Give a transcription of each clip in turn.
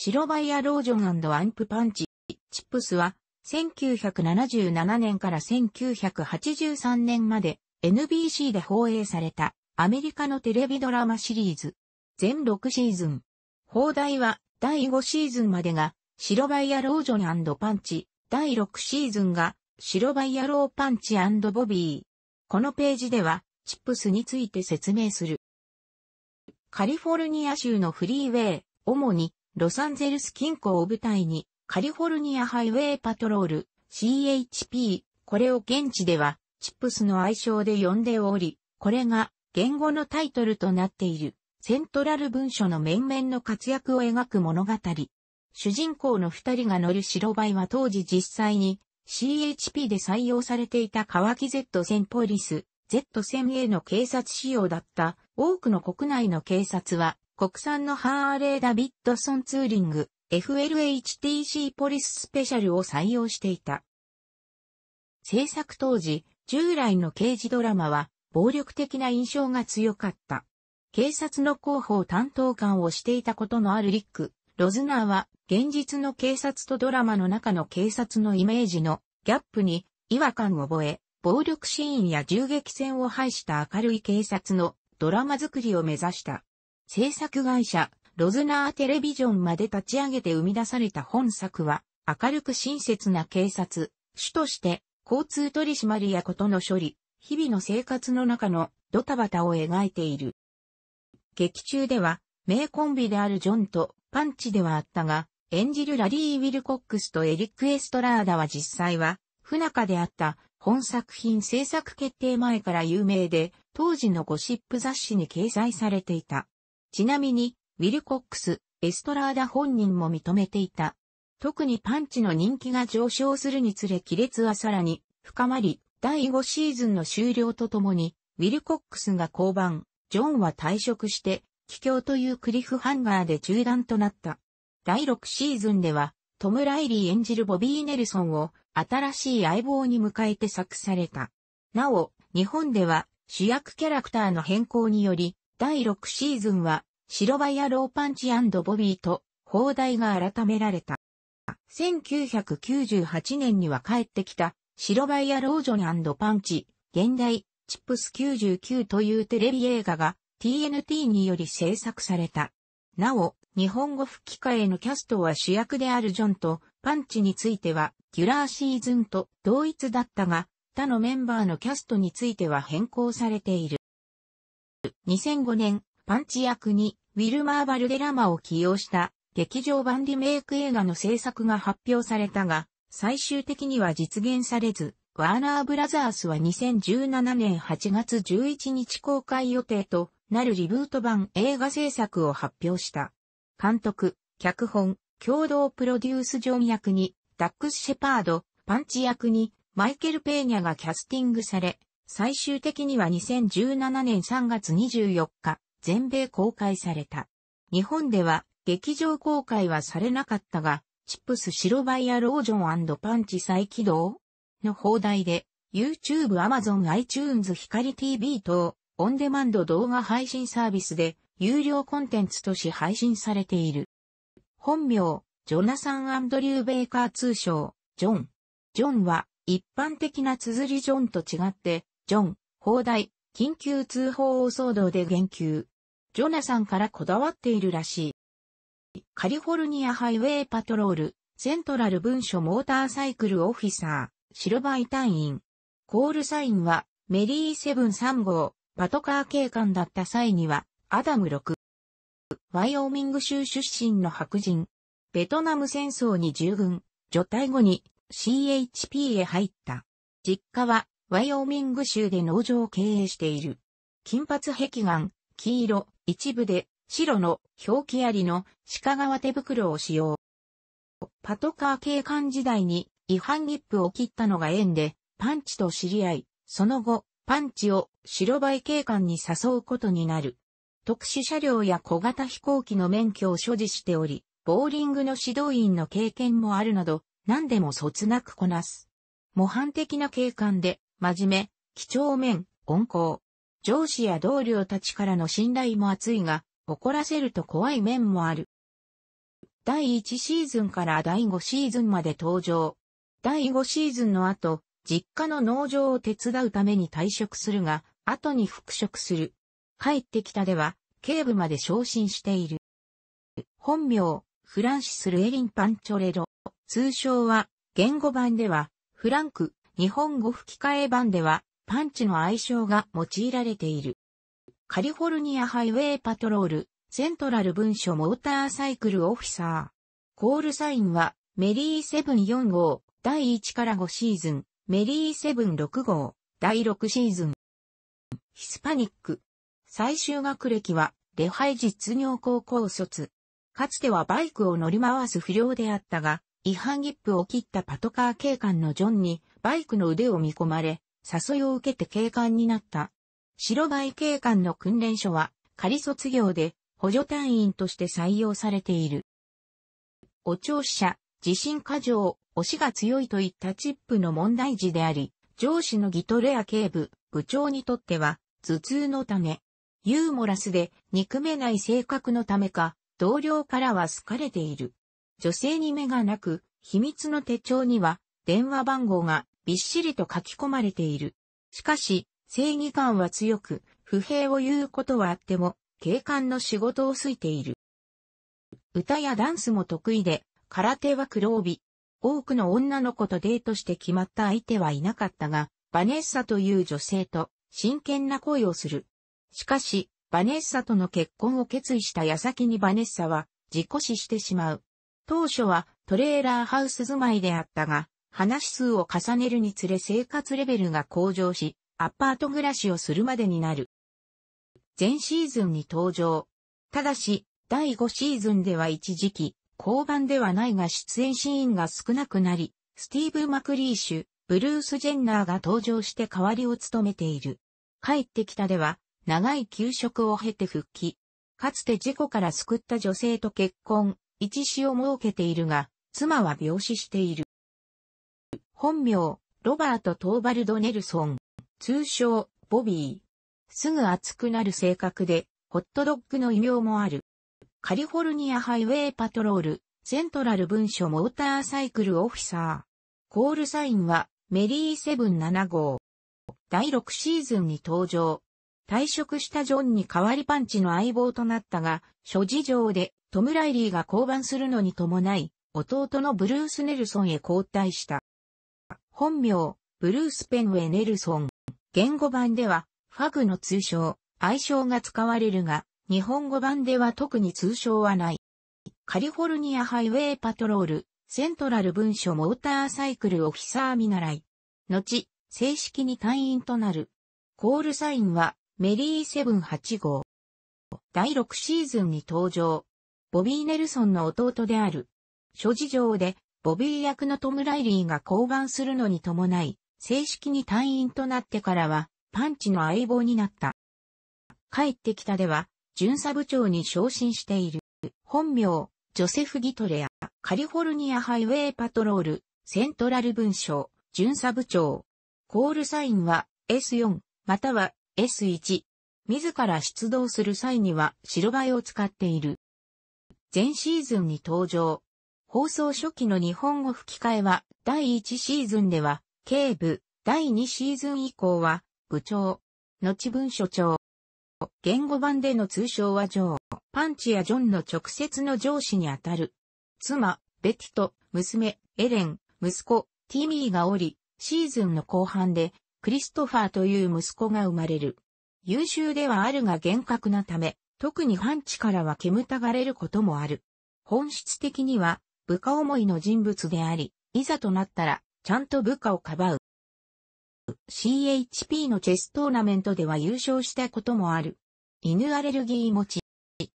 白バイアロージョンアンプパンチ、チップスは、1977年から1983年まで NBC で放映されたアメリカのテレビドラマシリーズ。全6シーズン。放題は第5シーズンまでが白バイアロージョンパンチ、第6シーズンが白バイアローパンチボビー。このページではチップスについて説明する。カリフォルニア州のフリーウェイ、主にロサンゼルス近郊を舞台に、カリフォルニアハイウェイパトロール、CHP、これを現地では、チップスの愛称で呼んでおり、これが言語のタイトルとなっている、セントラル文書の面々の活躍を描く物語。主人公の二人が乗る白バイは当時実際に CHP で採用されていた川木 Z1000 ポリス、Z1000A の警察仕様だった多くの国内の警察は国産のハーレー・ダビッドソンツーリング FLHTC ポリススペシャルを採用していた。制作当時、従来の刑事ドラマは暴力的な印象が強かった。警察の広報担当官をしていたことのあるリック、ロズナーは現実の警察とドラマの中の警察のイメージのギャップに違和感を覚え、暴力シーンや銃撃戦を排した明るい警察のドラマ作りを目指した。制作会社、ロズナーテレビジョンまで立ち上げて生み出された本作は、明るく親切な警察、主として、交通取締役との処理、日々の生活の中のドタバタを描いている。劇中では、名コンビであるジョンとパンチではあったが、演じるラリー・ウィルコックスとエリック・エストラーダは実際は、不仲であった本作品制作決定前から有名で、当時のゴシップ雑誌に掲載されていた。ちなみに、ウィルコックス、エストラーダ本人も認めていた。特にパンチの人気が上昇するにつれ亀裂はさらに深まり、第5シーズンの終了とともに、ウィルコックスが降板、ジョンは退職して、帰郷というクリフハンガーで中断となった。第6シーズンでは、トム・ライリー演じるボビー・ネルソンを新しい相棒に迎えて作された。なお、日本では主役キャラクターの変更により、第6シーズンは、白バイアローパンチボビーと、砲台が改められた。1998年には帰ってきた、白バイアロージョンパンチ、現代、チップス99というテレビ映画が TNT により制作された。なお、日本語吹き替えのキャストは主役であるジョンとパンチについては、ギュラーシーズンと同一だったが、他のメンバーのキャストについては変更されている。2005年、パンチ役にウィルマー・バルデラマを起用した劇場版リメイク映画の制作が発表されたが、最終的には実現されず、ワーナーブラザースは2017年8月11日公開予定となるリブート版映画制作を発表した。監督、脚本、共同プロデュースジョン役に、ダックス・シェパード、パンチ役に、マイケル・ペーニャがキャスティングされ、最終的には2017年3月24日、全米公開された。日本では劇場公開はされなかったが、チップス白バイアロージョンパンチ再起動の放題で、YouTube、Amazon、iTunes、光 TV 等、オンデマンド動画配信サービスで、有料コンテンツとし配信されている。本名、ジョナサン・アンドリュー・ベイカー通称、ジョン。ジョンは、一般的な綴りジョンと違って、ジョン、放題、緊急通報を騒動で言及。ジョナサンからこだわっているらしい。カリフォルニアハイウェイパトロール、セントラル文書モーターサイクルオフィサー、白バイ隊員。コールサインは、メリーセブン3号、パトカー警官だった際には、アダム6。ワイオーミング州出身の白人。ベトナム戦争に従軍、除隊後に CHP へ入った。実家はワイオーミング州で農場を経営している。金髪壁眼、黄色、一部で、白の表記ありの鹿革手袋を使用。パトカー警官時代に違反切符を切ったのが縁で、パンチと知り合い、その後、パンチを白バイ警官に誘うことになる。特殊車両や小型飛行機の免許を所持しており、ボーリングの指導員の経験もあるなど、何でもそつなくこなす。模範的な警官で、真面目、几帳面、温厚。上司や同僚たちからの信頼も厚いが、怒らせると怖い面もある。第1シーズンから第5シーズンまで登場。第5シーズンの後、実家の農場を手伝うために退職するが、後に復職する。帰ってきたでは、警部まで昇進している。本名、フランシス・レエリン・パンチョレロ。通称は、言語版では、フランク、日本語吹き替え版では、パンチの愛称が用いられている。カリフォルニアハイウェイパトロール、セントラル文書モーターサイクルオフィサー。コールサインは、メリーセブン4号、第1から5シーズン、メリーセブン6号、第6シーズン。ヒスパニック。最終学歴は、レハイ実業高校卒。かつてはバイクを乗り回す不良であったが、違反切符を切ったパトカー警官のジョンにバイクの腕を見込まれ、誘いを受けて警官になった。白バイ警官の訓練所は仮卒業で補助隊員として採用されている。お聴者、自信過剰、推しが強いといったチップの問題児であり、上司のギトレア警部、部長にとっては、頭痛のため、ユーモラスで憎めない性格のためか、同僚からは好かれている。女性に目がなく、秘密の手帳には電話番号がびっしりと書き込まれている。しかし、正義感は強く、不平を言うことはあっても、警官の仕事を好いている。歌やダンスも得意で、空手は黒帯。多くの女の子とデートして決まった相手はいなかったが、バネッサという女性と真剣な恋をする。しかし、バネッサとの結婚を決意した矢先にバネッサは事故死してしまう。当初はトレーラーハウス住まいであったが、話数を重ねるにつれ生活レベルが向上し、アパート暮らしをするまでになる。前シーズンに登場。ただし、第5シーズンでは一時期、交番ではないが出演シーンが少なくなり、スティーブ・マクリーシュ、ブルース・ジェンナーが登場して代わりを務めている。帰ってきたでは、長い休職を経て復帰。かつて事故から救った女性と結婚、一子を設けているが、妻は病死している。本名、ロバート・トーバルド・ネルソン、通称、ボビー。すぐ熱くなる性格で、ホットドッグの異名もある。カリフォルニアハイウェイパトロール、セントラル文書モーターサイクルオフィサー。コールサインは、メリー775号。第6シーズンに登場。退職したジョンに代わりパンチの相棒となったが、諸事情でトム・ライリーが降板するのに伴い、弟のブルース・ネルソンへ交代した。本名、ブルース・ペンウェ・ネルソン。言語版では、ファグの通称、愛称が使われるが、日本語版では特に通称はない。カリフォルニアハイウェイパトロール、セントラル文書モーターサイクルオフィサー見習い。後、正式に隊員となる。コールサインは、メリーセブ785。第6シーズンに登場。ボビー・ネルソンの弟である。諸事情で、ボビー役のトム・ライリーが降板するのに伴い、正式に退院となってからは、パンチの相棒になった。帰ってきたでは、巡査部長に昇進している。本名、ジョセフ・ギトレア、カリフォルニアハイウェイパトロール、セントラル文書、巡査部長。コールサインは S4、または S1。自ら出動する際には白バイを使っている。全シーズンに登場。放送初期の日本語吹き替えは、第1シーズンでは、警部、第2シーズン以降は、部長、後文書長。言語版での通称はジョー。パンチやジョンの直接の上司にあたる。妻、ベティと、娘、エレン、息子、ティミーがおり、シーズンの後半で、クリストファーという息子が生まれる。優秀ではあるが厳格なため、特にン地からは煙たがれることもある。本質的には部下思いの人物であり、いざとなったらちゃんと部下をかばう。CHP のチェストーナメントでは優勝したこともある。犬アレルギー持ち。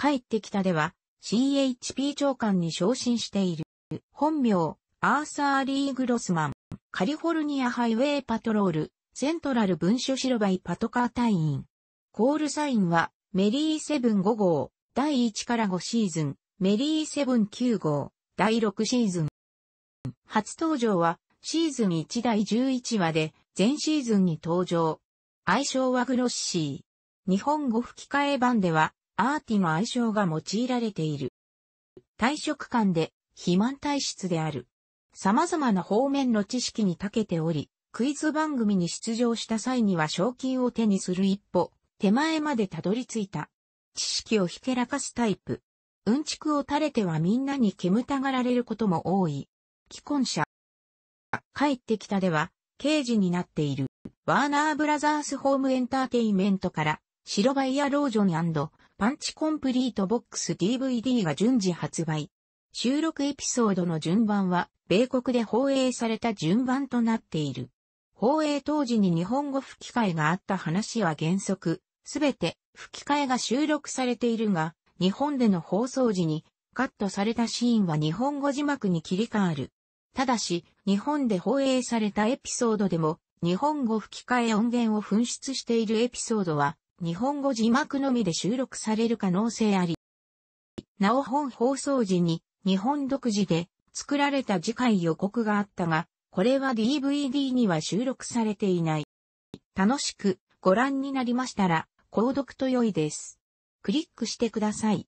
帰ってきたでは CHP 長官に昇進している。本名、アーサー・リー・グロスマン。カリフォルニアハイウェイパトロール、セントラル文書白バイパトカー隊員。コールサインは、メリーセブン5号、第1から5シーズン、メリーセブン9号、第6シーズン。初登場は、シーズン1第11話で、全シーズンに登場。愛称はグロッシー。日本語吹き替え版では、アーティの愛称が用いられている。退職感で、肥満体質である。様々な方面の知識に長けており、クイズ番組に出場した際には賞金を手にする一歩、手前までたどり着いた。知識をひけらかすタイプ。うんちくを垂れてはみんなに煙たがられることも多い。既婚者。帰ってきたでは、刑事になっている。ワーナーブラザースホームエンターテイメントから、白バイアロージョンパンチコンプリートボックス DVD が順次発売。収録エピソードの順番は、米国で放映された順番となっている。放映当時に日本語吹き替えがあった話は原則、すべて吹き替えが収録されているが、日本での放送時にカットされたシーンは日本語字幕に切り替わる。ただし、日本で放映されたエピソードでも、日本語吹き替え音源を紛失しているエピソードは、日本語字幕のみで収録される可能性あり。なお本放送時に、日本独自で作られた次回予告があったが、これは DVD には収録されていない。楽しくご覧になりましたら、購読と良いです。クリックしてください。